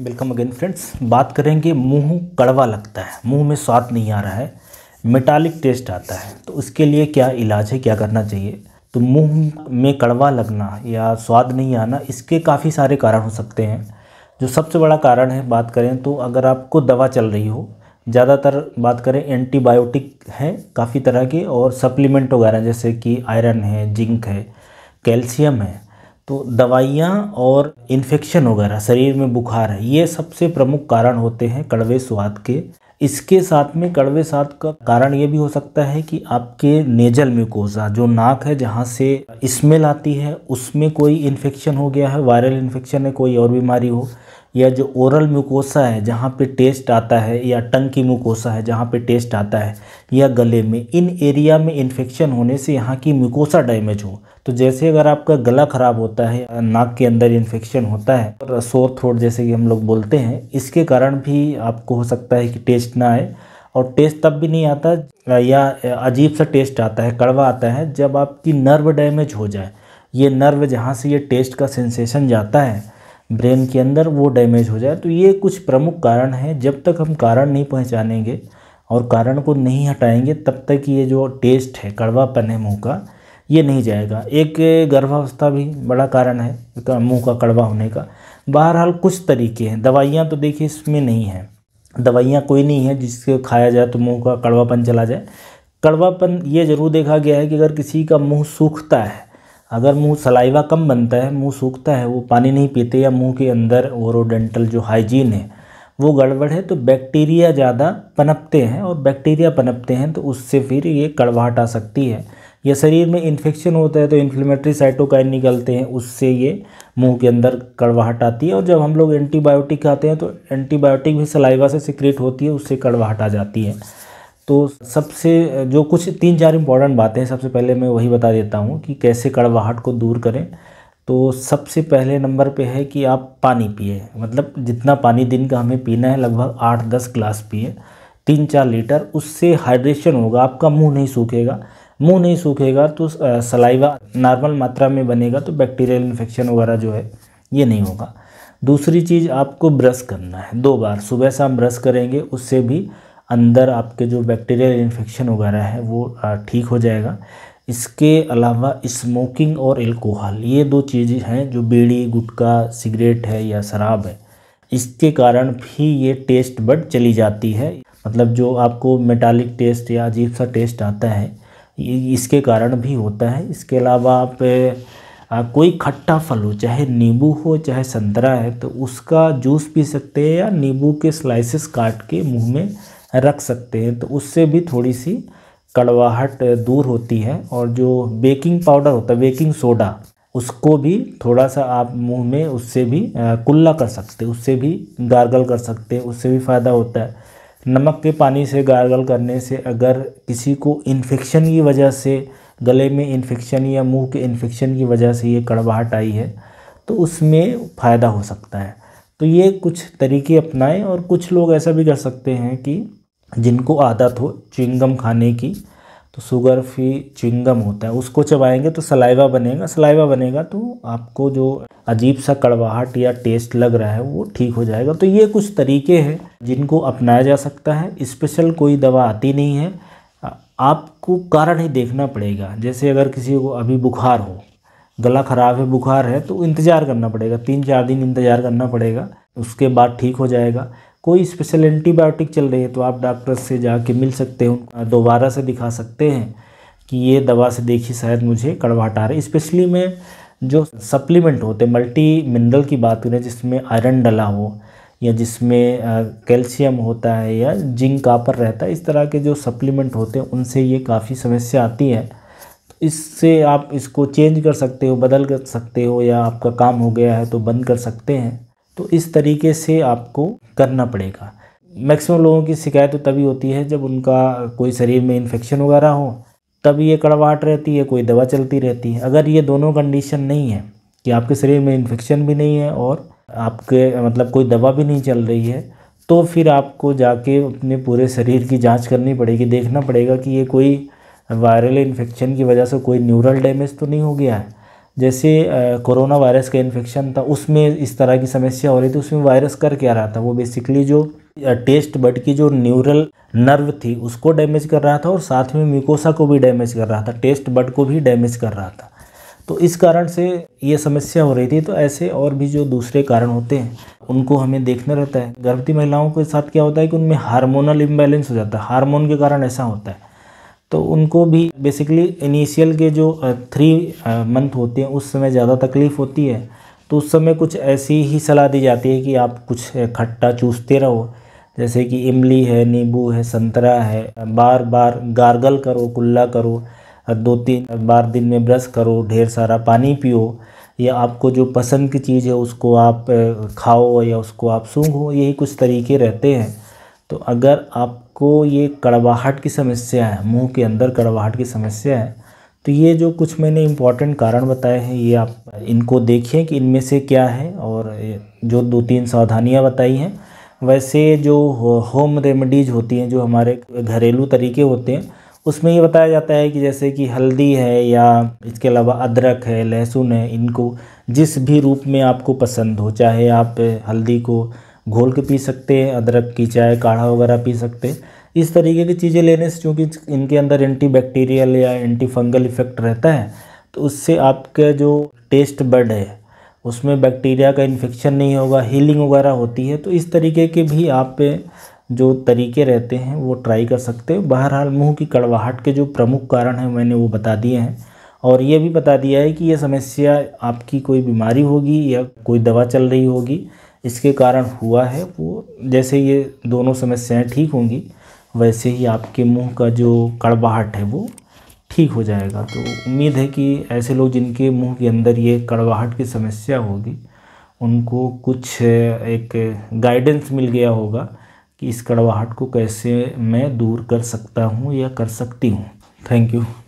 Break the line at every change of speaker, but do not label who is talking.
welcome again friends बात करेंगे मुंह कड़वा लगता है मुंह में स्वाद नहीं आ रहा है मेटालिक टेस्ट आता है तो उसके लिए क्या इलाज है क्या करना चाहिए तो मुंह में कड़वा लगना या स्वाद नहीं आना इसके काफ़ी सारे कारण हो सकते हैं जो सबसे बड़ा कारण है बात करें तो अगर आपको दवा चल रही हो ज़्यादातर बात करें एंटीबायोटिक है काफ़ी तरह के और सप्लीमेंट वगैरह जैसे कि आयरन है जिंक है कैल्शियम है तो दवाइयाँ और इन्फेक्शन वगैरह शरीर में बुखार है ये सबसे प्रमुख कारण होते हैं कड़वे स्वाद के इसके साथ में कड़वे स्वाद का कारण ये भी हो सकता है कि आपके नेजल म्यूकोजा जो नाक है जहाँ से स्मेल आती है उसमें कोई इन्फेक्शन हो गया है वायरल इन्फेक्शन है कोई और बीमारी हो या जो ओरल म्यूकोसा है जहाँ पे टेस्ट आता है या टंग की म्यूकोसा है जहाँ पे टेस्ट आता है या गले में इन एरिया में इन्फेक्शन होने से यहाँ की म्यूकोसा डैमेज हो तो जैसे अगर आपका गला ख़राब होता है नाक के अंदर इन्फेक्शन होता है और सोर थ्रोट जैसे कि हम लोग बोलते हैं इसके कारण भी आपको हो सकता है कि टेस्ट ना आए और टेस्ट तब भी नहीं आता या अजीब सा टेस्ट आता है कड़वा आता है जब आपकी नर्व डैमेज हो जाए ये नर्व जहाँ से ये टेस्ट का सेंसेशन जाता है ब्रेन के अंदर वो डैमेज हो जाए तो ये कुछ प्रमुख कारण हैं जब तक हम कारण नहीं पहचानेंगे और कारण को नहीं हटाएंगे तब तक ये जो टेस्ट है कड़वापन है मुँह का ये नहीं जाएगा एक गर्भावस्था भी बड़ा कारण है मुंह का कड़वा होने का बहरहाल कुछ तरीके हैं दवाइयाँ तो देखिए इसमें नहीं हैं दवाइयाँ कोई नहीं है जिसको खाया जाए तो मुंह का कड़वापन चला जाए कड़वापन ये ज़रूर देखा गया है कि अगर किसी का मुंह सूखता है अगर मुंह सलाइवा कम बनता है मुंह सूखता है वो पानी नहीं पीते या मुंह के अंदर ओरोडेंटल जो हाइजीन है वो गड़बड़ है तो बैक्टीरिया ज़्यादा पनपते हैं और बैक्टीरिया पनपते हैं तो उससे फिर ये कड़वाहट आ सकती है या शरीर में इन्फेक्शन होता है तो इन्फ्लेमेटरी साइटोकाइन निकलते हैं उससे ये मुंह के अंदर कड़वाहट आती है और जब हम लोग एंटीबायोटिक खाते हैं तो एंटीबायोटिक भी सलाइवा से सिक्रेट होती है उससे कड़वाहट आ जाती है तो सबसे जो कुछ तीन चार इम्पॉर्टेंट बातें हैं सबसे पहले मैं वही बता देता हूँ कि कैसे कड़वाहट को दूर करें तो सबसे पहले नंबर पे है कि आप पानी पिए मतलब जितना पानी दिन का हमें पीना है लगभग आठ दस ग्लास पिए तीन चार लीटर उससे हाइड्रेशन होगा आपका मुंह नहीं सूखेगा मुंह नहीं सूखेगा तो सलाइवा नॉर्मल मात्रा में बनेगा तो बैक्टीरियल इन्फेक्शन वगैरह जो है ये नहीं होगा दूसरी चीज़ आपको ब्रश करना है दो बार सुबह शाम ब्रश करेंगे उससे भी अंदर आपके जो बैक्टीरियल इन्फेक्शन वगैरह है वो ठीक हो जाएगा इसके अलावा स्मोकिंग और एल्कोहल ये दो चीज़ें हैं जो बीड़ी गुटखा सिगरेट है या शराब है इसके कारण भी ये टेस्ट बड चली जाती है मतलब जो आपको मेटालिक टेस्ट या अजीब सा टेस्ट आता है इसके कारण भी होता है इसके अलावा आप आ, कोई खट्टा फल हो चाहे नींबू हो चाहे संतरा है तो उसका जूस पी सकते हैं या नींबू के स्लाइसेस काट के मुंह में रख सकते हैं तो उससे भी थोड़ी सी कड़वाहट दूर होती है और जो बेकिंग पाउडर होता है बेकिंग सोडा उसको भी थोड़ा सा आप मुंह में उससे भी कुल्ला कर सकते हैं उससे भी गार्गल कर सकते हैं उससे भी फ़ायदा होता है नमक के पानी से गार्गल करने से अगर किसी को इन्फेक्शन की वजह से गले में इन्फेक्शन या मुंह के इन्फेक्शन की वजह से ये कड़वाहट आई है तो उसमें फ़ायदा हो सकता है तो ये कुछ तरीके अपनाएं और कुछ लोग ऐसा भी कर सकते हैं कि जिनको आदत हो चिंगम खाने की तो शुगर फ्री चिंगम होता है उसको चबाएंगे तो सलाइवा बनेगा सलाइवा बनेगा तो आपको जो अजीब सा कड़वाहट या टेस्ट लग रहा है वो ठीक हो जाएगा तो ये कुछ तरीके हैं जिनको अपनाया जा सकता है स्पेशल कोई दवा आती नहीं है आपको कारण ही देखना पड़ेगा जैसे अगर किसी को अभी बुखार हो गला ख़राब है बुखार है तो इंतज़ार करना पड़ेगा तीन चार दिन इंतज़ार करना पड़ेगा उसके बाद ठीक हो जाएगा कोई स्पेशल एंटीबायोटिक चल रही है तो आप डॉक्टर से जाके मिल सकते हैं दोबारा से दिखा सकते हैं कि ये दवा से देखिए शायद मुझे कड़वाहट आ रही स्पेशली मैं जो सप्लीमेंट होते हैं मल्टी मिनरल की बात करें जिसमें आयरन डला हो या जिसमें कैल्शियम होता है या जिंक कापर रहता है इस तरह के जो सप्लीमेंट होते हैं उनसे ये काफ़ी समस्या आती है इससे आप इसको चेंज कर सकते हो बदल कर सकते हो या आपका काम हो गया है तो बंद कर सकते हैं तो इस तरीके से आपको करना पड़ेगा मैक्सिमम लोगों की शिकायत तो तभी होती है जब उनका कोई शरीर में इन्फेक्शन वगैरह हो तब ये कड़वाहट रहती है कोई दवा चलती रहती है अगर ये दोनों कंडीशन नहीं है कि आपके शरीर में इन्फेक्शन भी नहीं है और आपके मतलब कोई दवा भी नहीं चल रही है तो फिर आपको जाके अपने पूरे शरीर की जांच करनी पड़ेगी देखना पड़ेगा कि ये कोई वायरल इन्फेक्शन की वजह से कोई न्यूरल डैमेज तो नहीं हो गया है जैसे कोरोना वायरस का इन्फेक्शन था उसमें इस तरह की समस्या हो रही थी उसमें वायरस कर क्या रहा था वो बेसिकली जो टेस्ट बड की जो न्यूरल नर्व थी उसको डैमेज कर रहा था और साथ में म्यूकोसा को भी डैमेज कर रहा था टेस्ट बड को भी डैमेज कर रहा था तो इस कारण से ये समस्या हो रही थी तो ऐसे और भी जो दूसरे कारण होते हैं उनको हमें देखना रहता है गर्भवती महिलाओं के साथ क्या होता है कि उनमें हार्मोनल इम्बैलेंस हो जाता है हार्मोन के कारण ऐसा होता है तो उनको भी बेसिकली इनिशियल के जो थ्री मंथ होते हैं उस समय ज़्यादा तकलीफ़ होती है तो उस समय कुछ ऐसी ही सलाह दी जाती है कि आप कुछ खट्टा चूसते रहो जैसे कि इमली है नींबू है संतरा है बार बार गार्गल करो कुल्ला करो दो तीन बार दिन में ब्रश करो ढेर सारा पानी पियो या आपको जो पसंद की चीज़ है उसको आप खाओ या उसको आप सूंघो यही कुछ तरीके रहते हैं तो अगर आप आपको ये कड़वाहट की समस्या है मुंह के अंदर कड़वाहट की समस्या है तो ये जो कुछ मैंने इम्पॉर्टेंट कारण बताए हैं ये आप इनको देखिए कि इनमें से क्या है और जो दो तीन सावधानियाँ बताई हैं वैसे जो होम रेमेडीज़ होती हैं जो हमारे घरेलू तरीके होते हैं उसमें ये बताया जाता है कि जैसे कि हल्दी है या इसके अलावा अदरक है लहसुन है इनको जिस भी रूप में आपको पसंद हो चाहे आप हल्दी को घोल के पी सकते हैं अदरक की चाय काढ़ा वगैरह पी सकते हैं इस तरीके की चीज़ें लेने से चूँकि इनके अंदर एंटी बैक्टीरियल या एंटी फंगल इफेक्ट रहता है तो उससे आपके जो टेस्ट बर्ड है उसमें बैक्टीरिया का इन्फेक्शन नहीं होगा हीलिंग वगैरह होती है तो इस तरीके के भी आप पे जो तरीके रहते हैं वो ट्राई कर सकते हैं बहरहाल मुंह की कड़वाहट के जो प्रमुख कारण हैं मैंने वो बता दिए हैं और ये भी बता दिया है कि ये समस्या आपकी कोई बीमारी होगी या कोई दवा चल रही होगी इसके कारण हुआ है वो जैसे ये दोनों समस्याएं ठीक होंगी वैसे ही आपके मुंह का जो कड़वाहट है वो ठीक हो जाएगा तो उम्मीद है कि ऐसे लोग जिनके मुंह के अंदर ये कड़वाहट की समस्या होगी उनको कुछ एक गाइडेंस मिल गया होगा कि इस कड़वाहट को कैसे मैं दूर कर सकता हूँ या कर सकती हूँ थैंक यू